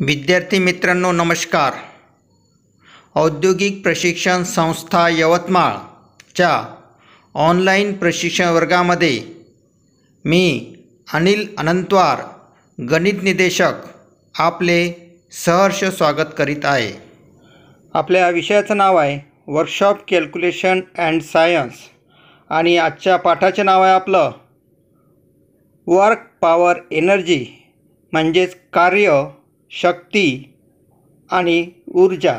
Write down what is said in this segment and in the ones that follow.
विद्यार्थी मित्रांनो नमस्कार औद्योगिक प्रशिक्षण संस्था यवतमाळच्या ऑनलाईन प्रशिक्षण वर्गामध्ये मी अनिल अनंतवार गणित निदेशक आपले सहर्ष स्वागत करीत आहे आपल्या विषयाचं नाव आहे वर्कशॉप कॅल्क्युलेशन अँड सायन्स आणि आजच्या पाठाचं नाव आहे आपलं वर्क पॉवर एनर्जी म्हणजेच कार्य शक्ती आणि ऊर्जा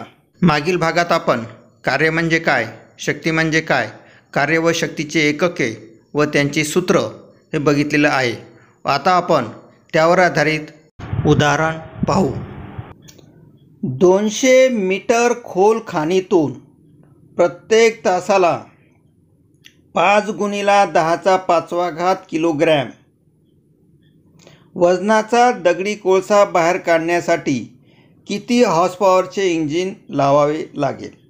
मागील भागात आपण कार्य म्हणजे काय शक्ती म्हणजे काय कार्य व शक्तीचे एकके व त्यांची सूत्र हे बघितलेलं आहे आता आपण त्यावर आधारित उदाहरण पाहू दोनशे मीटर खोल खाणीतून प्रत्येक तासाला पाच गुणीला दहाचा पाचवा घात किलोग्रॅम वजनाचा दगडी कोळसा बाहेर काढण्यासाठी किती हॉर्स पॉवरचे इंजिन लावावे लागेल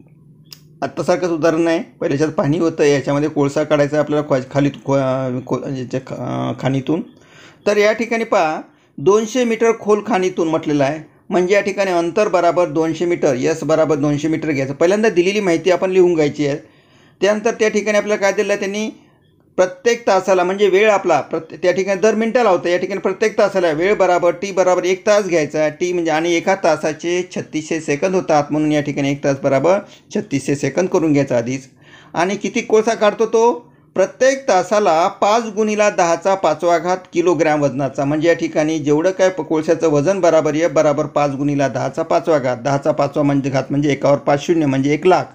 आत्तासारखंच उदाहरण आहे पहिल्याच्यात पाणी होतं याच्यामध्ये कोळसा काढायचा आपल्याला खो खाली खो याच्या म्हणजे खाणीतून तर या ठिकाणी पहा दोनशे मीटर खोल खाणीतून म्हटलेलं आहे म्हणजे या ठिकाणी अंतर बराबर दोनशे मीटर यस बराबर दोनशे मीटर घ्यायचं पहिल्यांदा दिलेली माहिती आपण लिहून घ्यायची आहे त्यानंतर त्या ठिकाणी आपल्याला काय दिलं त्यांनी प्रत्येक तासाला म्हणजे वेळ आपला प्रत्ये त्या ठिकाणी दर मिनटाला होतं या ठिकाणी प्रत्येक तासाला वेळ बराबर टी बराबर एक तास घ्यायचा टी म्हणजे आणि एका तासाचे छत्तीसशे सेकंद होतात म्हणून या ठिकाणी एक तास बराबर छत्तीसशे सेकंद करून घ्यायचा आधीच आणि किती कोळसा काढतो तो प्रत्येक तासाला पाच गुणीला दहाचा पाचवा घात किलोग्रॅम वजनाचा म्हणजे या ठिकाणी जेवढं काय कोळशाचं वजन बराबर आहे बराबर पाच गुणीला दहाचा पाचवा घात दहाचा पाचवा म्हणजे घात म्हणजे एकावर पाच शून्य म्हणजे एक लाख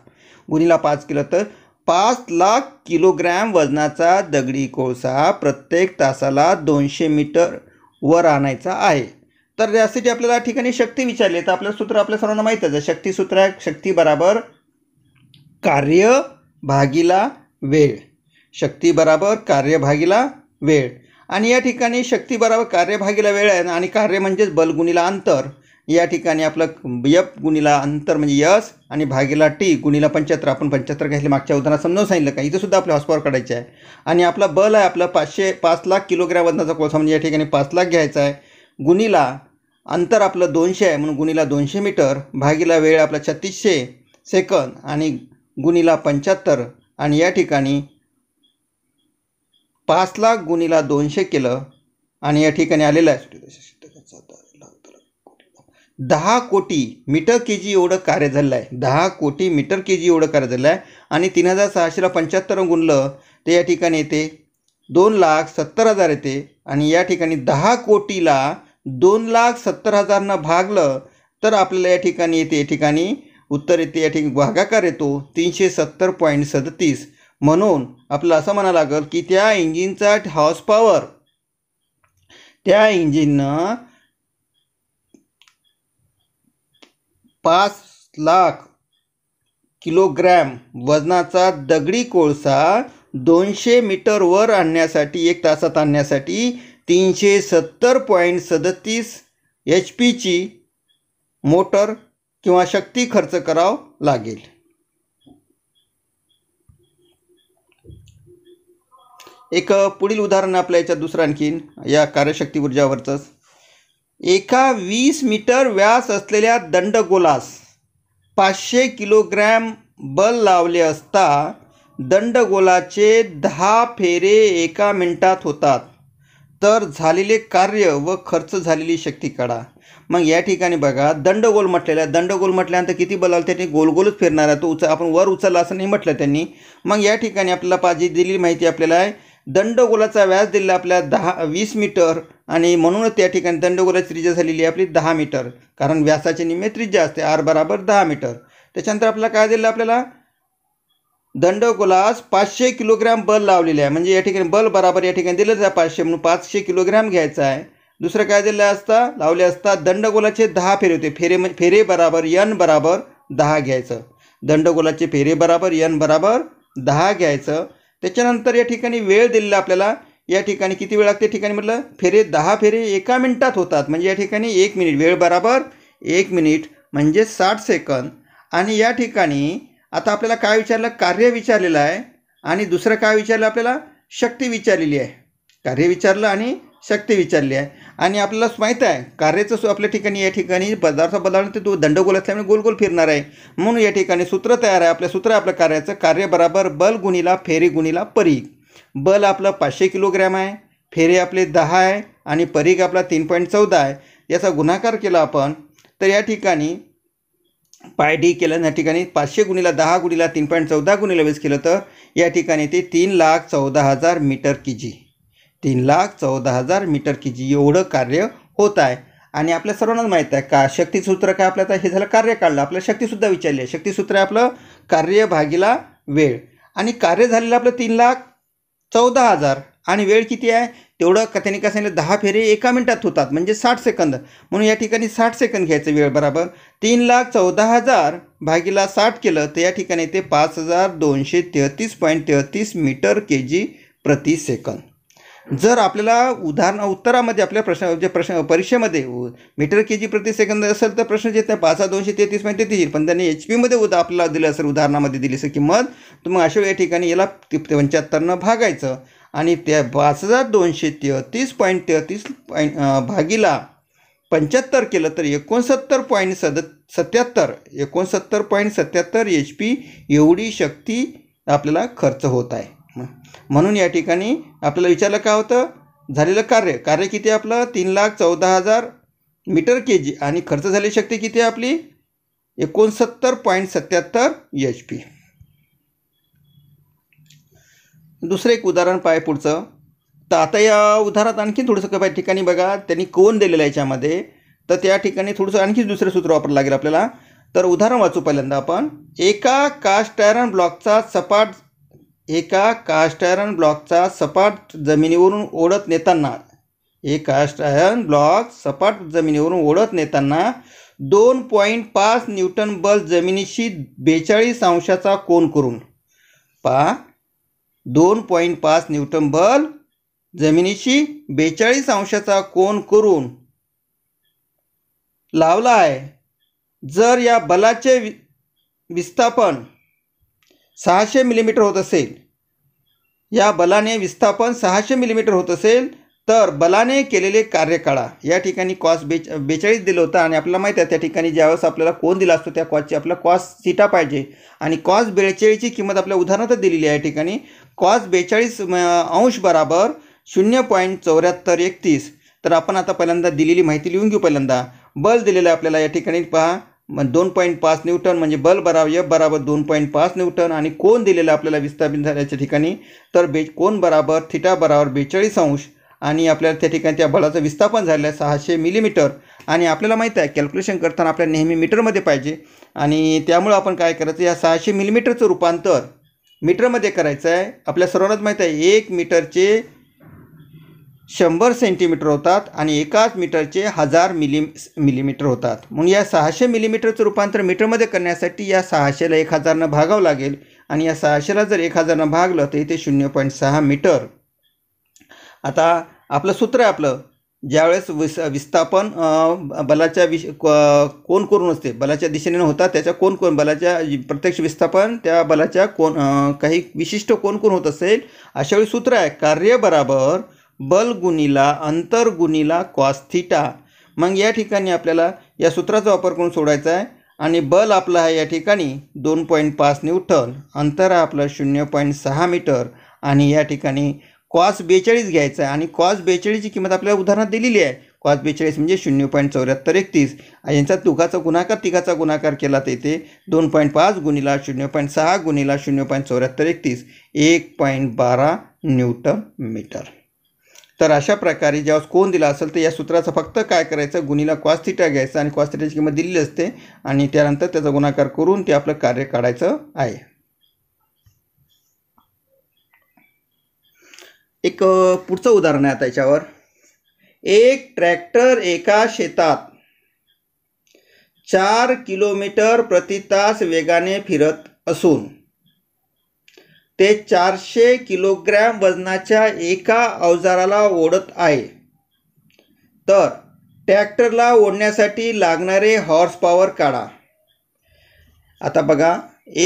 गुणीला पाच केलं तर पाच लाख किलोग्रॅम वजनाचा दगडी कोळसा प्रत्येक तासाला दोनशे मीटर वर आणायचा आहे तर यासाठी आपल्याला ठिकाणी शक्ती विचारली तर आपलं सूत्र आपल्या सर्वांना माहीतच आहे शक्तीसूत्र आहे शक्ती बराबर कार्य भागीला वेळ शक्ती बराबर कार्य भागीला वेळ आणि या ठिकाणी शक्ती बराबर कार्य भागीला वेळ आहे आणि कार्य म्हणजेच बलगुणीला अंतर या ठिकाणी आपलं यप गुणीला अंतर म्हणजे यस आणि भागीला टी गुणीला पंच्याहत्तर आपण पंच्याहत्तर घ्यायला मागच्या उदाहरणात समजावून सांगितलं का इथंसुद्धा आपल्या हॉस्पॉवर काढायचं आहे आणि आपला बल आहे आपला पाचशे पाच लाख किलोग्रॅम वजनाचा कोळसा म्हणजे या ठिकाणी पाच लाख घ्यायचा आहे गुणीला अंतर आपलं दोनशे आहे म्हणून गुणीला दोनशे मीटर भागीला वेळ आपला छत्तीसशे सेकंद आणि गुणीला पंच्याहत्तर आणि या ठिकाणी पाच लाख गुणीला दोनशे केलं आणि या ठिकाणी आलेलं आहे दहा कोटी मीटर के जी एवढं कार्य झालं आहे दहा कोटी मीटर के जी एवढं कार्य झालं आहे आणि तीन हजार सहाशेला पंच्याहत्तर गुणलं ते या ठिकाणी येते दोन लाख सत्तर हजार येते आणि या ठिकाणी दहा कोटीला दोन लाख सत्तर हजारनं भागलं तर आपल्याला या ठिकाणी येते या ठिकाणी उत्तर येते या ठिकाणी भागाकार येतो तीनशे सत्तर पॉईंट सदतीस म्हणून आपलं असं म्हणावं लागेल की त्या इंजिनचा हॉर्स पॉवर त्या इंजिननं पाच लाख किलोग्रॅम वजनाचा दगडी कोळसा दोनशे मीटरवर आणण्यासाठी एक तासात आणण्यासाठी तीनशे सत्तर पॉईंट सदतीस एच पीची मोटर किंवा शक्ती खर्च करावा लागेल एक पुढील उदाहरण आपल्या याच्यात दुसरं आणखीन या कार्यशक्ती ऊर्जावरचंच एका वीस मीटर व्यास असलेल्या दंडगोलास पाचशे किलोग्रॅम बल लावले असता दंडगोलाचे दहा फेरे एका मिनटात होतात तर झालेले कार्य व खर्च झालेली शक्ती काढा मग या ठिकाणी बघा दंडगोल म्हटलेला आहे दंडगोल म्हटल्यानंतर किती बल बलाल त्यांनी गोलगोलच फिरणार आहे तो उच आपण वर उचलला असं नाही म्हटलं त्यांनी मग या ठिकाणी आपल्याला पाहिजे दिलेली माहिती आपल्याला आहे दंडगोलाचा व्यास दिलेला आपल्याला दहा वीस मीटर आणि म्हणूनच त्या ठिकाणी दंडगोलाची त्रिज्या झालेली आहे आपली दहा मीटर कारण व्यासाचे निम्मे त्रिज्या असते आर बराबर दहा मीटर त्याच्यानंतर आपल्याला काय दिलं आपल्याला दंडगोलास पाचशे किलोग्रॅम बल लावलेले आहे म्हणजे या ठिकाणी बल बराबर या ठिकाणी दिलं जा पाचशे म्हणून पाचशे किलोग्रॅम घ्यायचा आहे दुसरं काय दिलं असता लावले असता दंडगोलाचे दहा फेरे होते फेरे म्हणजे फेरे बराबर यन बराबर दहा घ्यायचं दंडगोलाचे फेरे बराबर यन बराबर दहा घ्यायचं त्याच्यानंतर या ठिकाणी वेळ दिलेला आपल्याला या ठिकाणी किती वेळ लागते ठिकाणी म्हटलं फेरे दहा फेरे एका मिनिटात होतात म्हणजे या ठिकाणी एक मिनिट वेळ बराबर एक मिनिट म्हणजे साठ सेकंद आणि या ठिकाणी आता आपल्याला काय विचारलं कार्य विचारलेलं आहे आणि दुसरं काय विचारलं आपल्याला शक्ती विचारलेली आहे कार्य विचारलं आणि शक्ती विचारली आहे आणि आपल्याला माहीत आहे कार्याचं सु आपल्या ठिकाणी या ठिकाणी पदार्थ बदलणं ते तो दंडगोल असल्यामुळे गोल गोल फिरणार आहे म्हणून या ठिकाणी सूत्र तयार आहे आपल्या सूत्र आपल्या कार्याचं कार्य बराबर बल गुणीला फेरी गुणीला परी बल आपलं पाचशे किलोग्रॅम आहे फेरे आपले दहा आहे आणि परीघ आपला तीन पॉईंट चौदा आहे याचा गुणाकार केला आपण तर या ठिकाणी पाय डी केलं या ठिकाणी पाचशे गुणीला दहा गुणीला तीन पॉईंट चौदा गुणीला वीस केलं तर या ठिकाणी ते तीन लाख चौदा हजार मीटर के जी तीन लाख चौदा हजार मीटर के जी एवढं कार्य होत आहे आणि आपल्या सर्वांनाच माहीत आहे का शक्तीसूत्र काय आपल्याला हे झालं कार्य काढलं आपल्या शक्तीसुद्धा विचारली आहे शक्तीसूत्र आहे आपलं कार्य भागीला वेळ आणि कार्य झालेलं आपलं तीन लाख चौदा हजार आणि वेळ किती आहे तेवढं का त्यांनी नाही दहा फेरे एका मिनटात होतात म्हणजे साठ सेकंद म्हणून या ठिकाणी साठ सेकंद घ्यायचं वेळ बराबर तीन लाख चौदा हजार भागीला साठ केलं तर या ठिकाणी ते पाच हजार दोनशे तेहतीस पॉईंट तेहतीस मीटर के जी प्रति सेकंद जर आपल्याला उदाहरण उत्तरामध्ये आपल्या प्रश्न जे प्रश्न परीक्षेमध्ये मीटर के जी प्रति सेकंद असेल तर प्रश्न येत नाही पाच दोनशे तेहतीस पॉईंट तेहतीस येईल पण त्यांनी एच पीमध्ये उदा आपल्याला दिलं असेल उदाहरणामध्ये दिली असेल किंमत तर मग अशा या ठिकाणी याला पंच्याहत्तरनं भागायचं आणि त्या पाच हजार दोनशे तेहतीस पॉईंट तेहतीस पॉईंट भागीला पंच्याहत्तर केलं तर एकोणसत्तर पॉईंट सद सत्याहत्तर एकोणसत्तर पॉईंट सत्याहत्तर एच पी एवढी शक्ती आपल्याला खर्च होत आहे म्हणून या ठिकाणी आपल्याला विचारलं का होतं झालेलं कार्य कार्य किती आपलं तीन लाख चौदा हजार मीटर के जी आणि खर्च झाली शक्ती किती आपली एकोणसत्तर पॉईंट सत्याहत्तर एच पी दुसरं एक उदाहरण पाय पुढचं तर आता या उदाहरणात आणखी थोडंसं काही ठिकाणी बघा त्यांनी कोण दिलेलं आहे याच्यामध्ये तर त्या ठिकाणी थोडंसं आणखी दुसरं सूत्र वापरलं लागेल आपल्याला तर उदाहरण वाचू पहिल्यांदा आपण एका कास्ट आयरन ब्लॉकचा सपाट एका कास्टायरन ब्लॉकचा सपाट जमिनीवरून ओढत नेताना एक कास्टायरन ब्लॉक सपाट जमिनीवरून ओढत नेताना दोन पॉईंट पाच न्यूटन बल जमिनीशी बेचाळीस अंशाचा कोन करून पा दोन पॉईंट पाच न्यूटन बल जमिनीशी बेचाळीस अंशाचा कोन करून लावला आहे जर या बलाचे वि विस्थापन सहाशे मिलीमीटर होत असेल या बलाने विस्थापन सहाशे मिलीमीटर होत असेल तर बलाने केलेले कार्य काळा या ठिकाणी कॉस बेच बेचाळीस दिलं होतं आणि आपल्याला माहीत आहे त्या ठिकाणी ज्यावेळेस आपल्याला कोण दिला असतो त्या कॉसची आपल्याला कॉस सीटा पाहिजे आणि कॉस बेचाळीसची किंमत आपल्या उदाहरणातच दिलेली आहे या ठिकाणी कॉस बेचाळीस अंश बराबर शून्य पॉईंट चौऱ्याहत्तर एकतीस तर आपण आता पहिल्यांदा दिलेली माहिती लिहून घेऊ पहिल्यांदा बल दिलेलं आहे आपल्याला या ठिकाणी पहा मग दोन पॉईंट पाच न्यूटन म्हणजे बल बराव बराबर दोन पॉईंट पाच न्यूटन आणि कोण दिलेला आपल्याला विस्थापित झाल्याच्या ठिकाणी तर बे कोण बराबर थिटा बराबर बेचाळीस अंश आणि आपल्याला त्या ठिकाणी त्या बलाचं विस्थापन झालेलं आहे सहाशे मिलीमीटर आणि आपल्याला माहीत आहे कॅल्क्युलेशन करताना आपल्याला नेहमी मीटरमध्ये पाहिजे आणि त्यामुळं आपण काय करायचं या सहाशे मिलीमीटरचं रूपांतर मीटरमध्ये करायचं आहे आपल्या सर्वांनाच माहीत आहे एक मीटरचे शंभर सेंटीमीटर होतात आणि एकाच मीटरचे हजार मिली मिलीमीटर होतात म्हणून या सहाशे मिलीमीटरचं रूपांतर मीटरमध्ये करण्यासाठी या सहाशेला एक हजारनं भागावं लागेल आणि या सहाशेला जर एक हजारनं भागलं तर इथे शून्य पॉईंट सहा मीटर आता आपलं सूत्र आहे आपलं ज्यावेळेस विस विस्थापन बलाच्या विष कोण करून असते बलाच्या दिशेने होतात त्याच्या कोण कोण बलाच्या प्रत्यक्ष विस्थापन त्या बलाच्या कोण काही विशिष्ट कोण कोण होत असेल अशावेळी सूत्र आहे कार्य बराबर बल गुनिला अंतर गुणिला कॉस थिटा मग या ठिकाणी आपल्याला या सूत्राचा वापर करून सोडायचा आहे आणि बल आपलं आहे या ठिकाणी दोन पॉईंट पाच न्यूटन अंतर आहे आपलं शून्य पॉईंट सहा मीटर आणि या ठिकाणी कॉस बेचाळीस घ्यायचा आहे आणि कॉस बेचाळीसची किंमत आपल्याला उदाहरणात दिलेली आहे कॉस बेचाळीस म्हणजे शून्य पॉईंट चौऱ्याहत्तर एकतीस यांचा दुखाचा गुणाकार तिघाचा गुणाकार केला तर इथे दोन पॉईंट पाच गुणिला शून्य पॉईंट सहा गुणिला शून्य पॉईंट चौऱ्याहत्तर एकतीस एक पॉईंट बारा न्यूटन मीटर तर अशा प्रकारे ज्यावेळेस कोण दिला असेल तर या सूत्राचं फक्त काय करायचं गुणीला क्वास्थिटा घ्यायचं आणि क्वास्थिटाची किंमत दिलेली असते आणि त्यानंतर त्याचा गुणाकार करून ते आपलं कार्य काढायचं आहे एक पुढचं उदाहरण आहे आता याच्यावर एक ट्रॅक्टर एका शेतात चार किलोमीटर प्रति तास वेगाने फिरत असून ते चारशे किलोग्रॅम वजनाच्या एका अवजाराला ओढत आहे तर ट्रॅक्टरला ओढण्यासाठी लागणारे हॉर्स पॉवर काढा आता बघा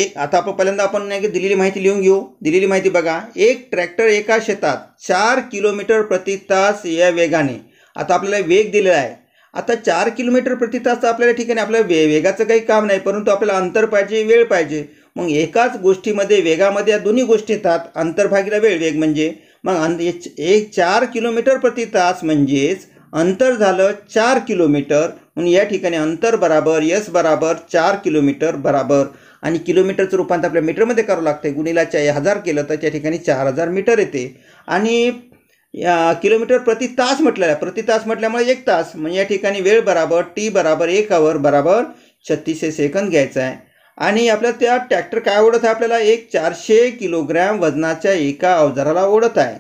एक आता आपण पहिल्यांदा आपण नाही दिलेली माहिती लिहून घेऊ दिलेली माहिती बघा एक ट्रॅक्टर एका शेतात चार किलोमीटर प्रति तास या वेगाने आता आपल्याला वेग दिलेला आहे आता चार किलोमीटर प्रति तास आपल्याला ठिकाणी आपल्या वे वेगाचं काही काम नाही परंतु आपल्याला अंतर पाहिजे वेळ पाहिजे मग एकाच गोष्टीमध्ये वेगामध्ये या दोन्ही गोष्टी येतात अंतर्भागीला वेळ वेग म्हणजे मग अं एक चार किलोमीटर प्रति तास म्हणजेच अंतर झालं चार किलोमीटर म्हणून या ठिकाणी अंतर बराबर यस बराबर चार किलोमीटर बराबर आणि किलोमीटरचं रूपांतर आपल्या मीटरमध्ये करावं लागतं आहे गुणीला चा हजार केलं तर त्या ठिकाणी चार हजार मीटर येते आणि किलोमीटर प्रति तास म्हटलेला प्रति तास म्हटल्यामुळे एक तास म्हणजे या ठिकाणी वेळ बराबर टी बराबर एक आवर बराबर छत्तीसशे सेकंद घ्यायचा आहे आणि आपल्या त्या ट्रॅक्टर काय ओढत आहे आपल्याला एक चारशे किलोग्रॅम वजनाच्या एका अवजाराला ओढत आहे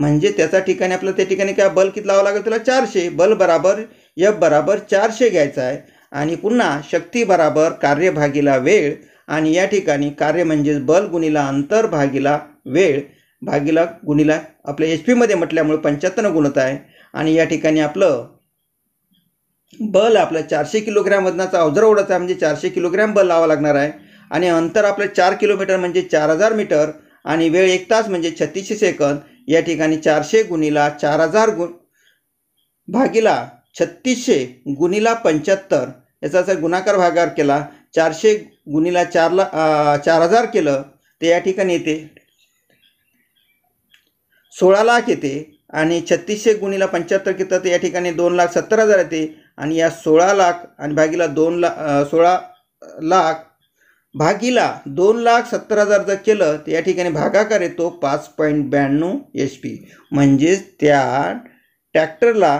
म्हणजे त्याच्या ठिकाणी आपल्याला त्या ठिकाणी काय बल किती लावा लागेल त्याला चारशे बल बराबर यफ बराबर चारशे घ्यायचं आहे आणि पुन्हा शक्ती बराबर कार्य भागीला वेळ आणि या ठिकाणी कार्य म्हणजेच बल गुणीला अंतर भागीला वेळ भागीला गुणीला आपल्या एच पीमध्ये म्हटल्यामुळे पंच्याहत्तर गुणत आहे आणि या ठिकाणी आपलं बल आपलं चारशे किलोग्रॅम वजनाचा ओढाचा आहे म्हणजे चारशे किलोग्रॅम बल लावा लागणार आहे आणि अंतर आपलं चार किलोमीटर म्हणजे चार हजार मीटर आणि वेळ एक तास म्हणजे छत्तीसशे सेकंद या ठिकाणी चारशे गुणीला चार हजार गुण भागीला छत्तीसशे गुणीला पंच्याहत्तर याचा जर गुणाकार भागार केला चारशे गुणीला चार चारला चार हजार केलं ते या ठिकाणी येते सोळा लाख येते आणि छत्तीसशे गुणीला पंच्याहत्तर केलं तर या ठिकाणी दोन लाख सत्तर हजार येते आणि या सोळा लाख आणि भागीला दोन ला सोळा लाख भागीला दोन लाख सत्तर हजार जर केलं तर या ठिकाणी भागाकार येतो पाच पॉईंट ब्याण्णव एच पी म्हणजेच त्या ट्रॅक्टरला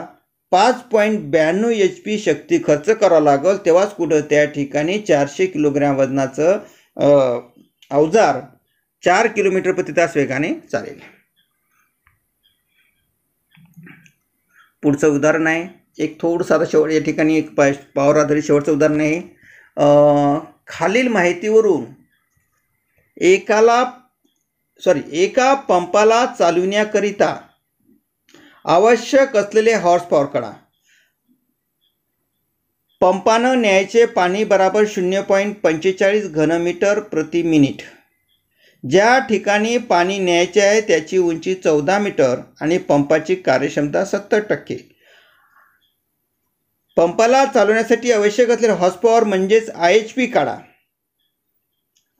पाच पॉईंट ब्याण्णव एच पी शक्ती खर्च करावा लागेल तेव्हाच कुठं त्या ठिकाणी चारशे किलोग्रॅम वजनाचं अवजार चार किलोमीटर प्रति तास वेगाने चालेल पुढचं उदाहरण आहे एक थोडसाचा शेवट या ठिकाणी एक पाय पावर आधारित शेवटचं उदाहरण आहे खालील माहितीवरून एकाला सॉरी एका पंपाला चालविण्याकरिता आवश्यक असलेले हॉर्स पॉवर काढा पंपानं न्यायचे पाणी बराबर शून्य पॉईंट पंचेचाळीस घनमीटर प्रति मिनिट ज्या ठिकाणी पाणी न्यायचे आहे त्याची उंची चौदा मीटर आणि पंपाची कार्यक्षमता सत्तर टक्के पंपाला चालवण्यासाठी आवश्यक असलेला हॉर्स पॉवर म्हणजेच आय एच पी काढा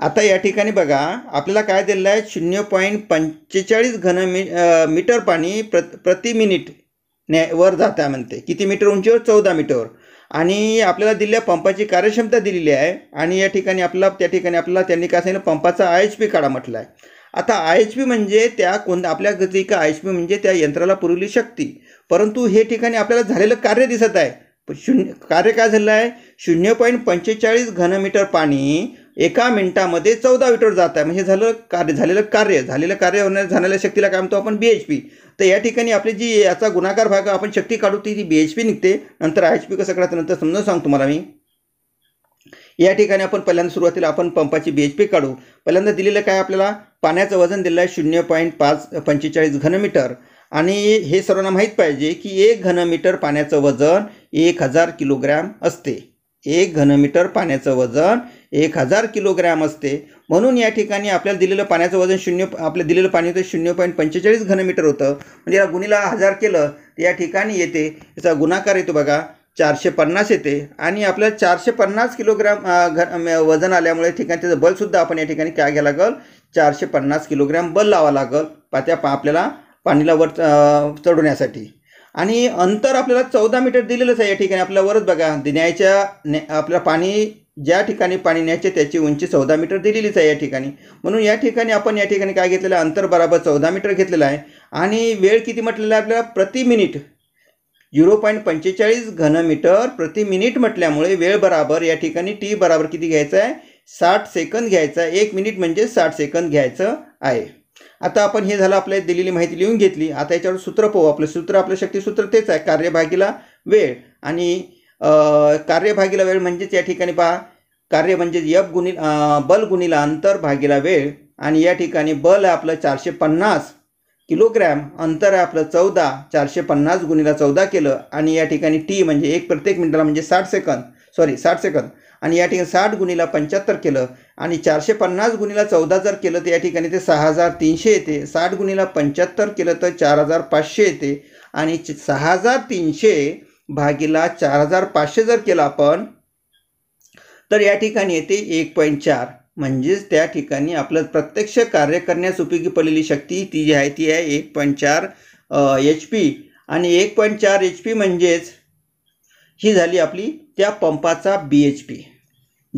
आता या ठिकाणी बघा आपल्याला काय दिलेलं आहे शून्य पॉईंट पंचेचाळीस घन मी मीटर पाणी प्र प्रति मिनिट ने वर आहे म्हणते किती मीटर उंचीवर चौदा मीटरवर आणि आपल्याला दिलेल्या पंपाची कार्यक्षमता दिलेली आहे आणि या ठिकाणी आपला त्या ठिकाणी आपल्याला त्यांनी काय सांगितलं पंपाचा आय एच पी काढा म्हटलं आहे आता आय एच पी म्हणजे त्या कोण आपल्या गती का आय एच पी म्हणजे त्या यंत्राला पुरवली शक्ती परंतु हे ठिकाणी आपल्याला झालेलं कार्य दिसत आहे शून्य कार्य काय झालेलं आहे शून्य पॉईंट पंचेचाळीस घनमीटर पाणी एका मिनिटामध्ये चौदा मीटर जात आहे म्हणजे झालं कार्य झालेलं कार्य झालेलं कार्य होण्या झालेल्या शक्तीला काय म्हणतो आपण बी एच पी तर या ठिकाणी आपली जी याचा गुणाकार भाग आपण शक्ती काढू ती ती बी एच पी निघते नंतर आय एच पी कसं करायचं नंतर समजून सांगतो तुम्हाला मी या ठिकाणी आपण पहिल्यांदा सुरुवातीला आपण पंपाची बी एच पी काढू पहिल्यांदा दिलेलं काय आपल्याला पाण्याचं वजन दिलेलं आहे शून्य पॉईंट पाच पंचेचाळीस घनमीटर आणि हे सर्वांना माहीत पाहिजे की एक घनमीटर पाण्याचं वजन एक हजार किलोग्रॅम असते एक घनमीटर पाण्याचं वजन एक हजार किलोग्रॅम असते म्हणून या ठिकाणी आपल्याला दिलेलं पाण्याचं वजन शून्य आपलं दिलेलं पाणी होतं शून्य पॉईंट पंचेचाळीस घनमीटर होतं म्हणजे या गुणीला हजार केलं या ठिकाणी येते याचा गुणाकार येतो बघा चारशे पन्नास येते आणि आपल्याला चारशे पन्नास किलोग्रॅम घ वजन आल्यामुळे ठिकाणी त्याचं बलसुद्धा आपण या ठिकाणी काय घ्यावं लागेल चारशे पन्नास किलोग्रॅम बल लावा लागेल पात्या पा आपल्याला पाणीला वर चढवण्यासाठी आणि अंतर आपल्याला चौदा मीटर दिलेलंच आहे या ठिकाणी आपल्याला वरच बघा न्यायच्या न्या आपल्याला पाणी ज्या ठिकाणी पाणी न्यायचे त्याची उंची चौदा मीटर दिलेलीच आहे या ठिकाणी म्हणून या ठिकाणी आपण या ठिकाणी काय घेतलेलं आहे अंतर बराबर चौदा मीटर घेतलेलं आहे आणि वेळ किती म्हटलेला आहे आपल्याला प्रति मिनिट झिरो पॉईंट पंचेचाळीस घनमीटर प्रति मिनिट म्हटल्यामुळे वेळ बराबर या ठिकाणी टी बराबर किती घ्यायचं आहे साठ सेकंद घ्यायचा आहे एक मिनिट म्हणजे साठ सेकंद घ्यायचं आहे आता आपण हे झालं आपल्या दिलेली माहिती लिहून घेतली आता याच्यावर सूत्र पाहू आपलं सूत्र आपलं शक्तीसूत्र तेच आहे कार्यभागीला वेळ आणि कार्यभागीला वेळ म्हणजेच या ठिकाणी पहा कार्य म्हणजे यप गुणि बल गुणिला अंतर भागीला वेळ आणि या ठिकाणी बल आहे आपलं चारशे पन्नास किलोग्रॅम अंतर आहे आपलं चौदा चारशे पन्नास गुणिला चौदा केलं आणि या ठिकाणी टी म्हणजे एक प्रत्येक मिनिटाला म्हणजे साठ सेकंद सॉरी साठ सेकंद आणि या ठिकाणी साठ गुणीला पंच्याहत्तर केलं आणि चारशे पन्नास गुणीला चौदा जर केलं तर या ठिकाणी ते सहा हजार तीनशे येते साठ गुणीला पंच्याहत्तर केलं तर चार हजार पाचशे येते आणि सहा हजार तीनशे भागीला चार हजार पाचशे जर केलं आपण तर या ठिकाणी येते एक पॉईंट चार म्हणजेच त्या ठिकाणी आपलं प्रत्यक्ष कार्य करण्यास उपयोगी पडलेली शक्ती ती जी आहे ती आहे एक पॉईंट चार एच पी आणि एक पॉईंट चार एच पी म्हणजेच ही झाली आपली त्या पंपाचा बी एच पी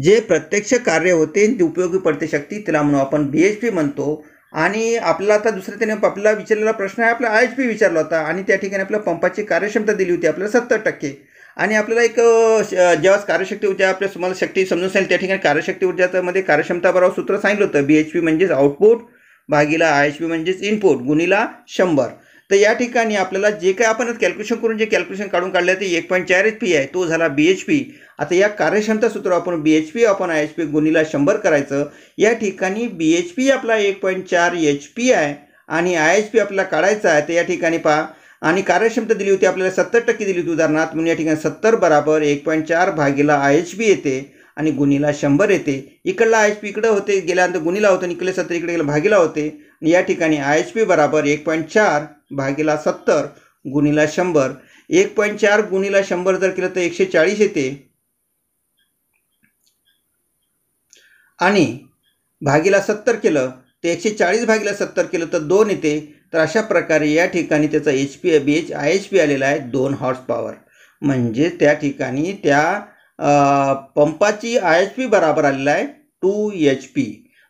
जे प्रत्यक्ष कार्य होते उपयोगी पडते शक्ती तिला म्हणून आपण बी एच पी म्हणतो आणि आपल्याला आता दुसऱ्या त्याने आपल्याला विचारलेला प्रश्न आहे आपला आय एच पी विचारला होता आणि त्या ठिकाणी आपल्या पंपाची कार्यक्षमता दिली होती आपल्याला सत्तर टक्के आणि आपल्याला एक जेव्हा कार्यशक्ती ऊर्जा आपल्या तुम्हाला शक्ती समजून सांगेल त्या ठिकाणी कार्यशक्ती ऊर्जामध्ये कार्यक्षमता बरोबर सूत्र सांगितलं होतं बी एच पी म्हणजेच आउटपुट भागीला आय एच पी म्हणजेच इनपुट गुणीला शंभर तर या ठिकाणी आपल्याला जे काय आपण कॅल्क्युलेशन करून जे कॅल्क्युलेशन काढून काढलं ते एक पॉईंट चार एच पी आहे तो झाला बी एच पी आता या कार्यक्षमता सूत्र आपण बी एच पी आपण आय एच पी गुणीला शंभर करायचं या ठिकाणी बी एच पी आपला एक पॉईंट चार एच पी आहे आणि आय एच पी आपल्याला काढायचा आहे तर या ठिकाणी पहा आणि कार्यक्षमता दिली होती आपल्याला सत्तर टक्के दिली होती उदाहरणार्थ म्हणून या ठिकाणी सत्तर बराबर एक पॉईंट चार भागीला आय एच पी येते आणि गुणीला शंभर येते इकडला आय एच पी इकडं होते गेल्यानंतर गुणीला होतं आणि इकडे सत्तर इकडे गेलं भागीला होते आणि या ठिकाणी आय एच पी बराबर एक पॉईंट चार भागीला सत्तर गुणीला शंभर एक पॉईंट चार गुणीला शंभर जर केलं तर एकशे चाळीस येते आणि भागीला सत्तर केलं तर एकशे चाळीस भागीला सत्तर केलं तर दोन येते तर अशा प्रकारे या ठिकाणी त्याचा H P B H I H P आलेला आहे दोन हॉर्स पॉवर म्हणजे त्या ठिकाणी त्या पंपाची आय एच पी बराबर आलेला आहे टू एच पी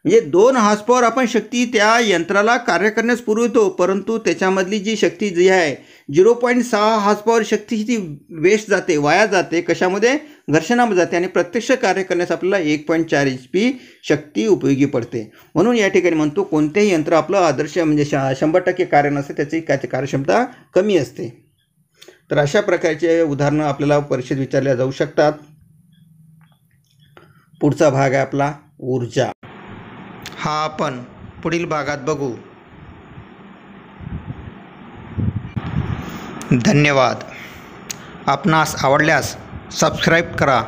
म्हणजे दोन हासपॉवर आपण शक्ती त्या यंत्राला कार्य करण्यास पुरवतो परंतु त्याच्यामधली जी शक्ती जी आहे झिरो पॉईंट सहा हासपॉवर शक्ती ती वेस्ट जाते वाया जाते कशामध्ये घर्षणामध्ये जाते आणि प्रत्यक्ष कार्य करण्यास आपल्याला एक पॉईंट चार एच पी शक्ती उपयोगी पडते म्हणून या ठिकाणी म्हणतो कोणतेही यंत्र आपलं आदर्श म्हणजे शा शंभर टक्के कार्य नसते त्याची काय कार्यक्षमता कमी असते तर अशा प्रकारचे उदाहरणं आपल्याला परीक्षेत विचारल्या जाऊ शकतात पुढचा भाग आहे आपला ऊर्जा हा आपण पुढील भागात बघू धन्यवाद आपणास आवडल्यास सबस्क्राईब करा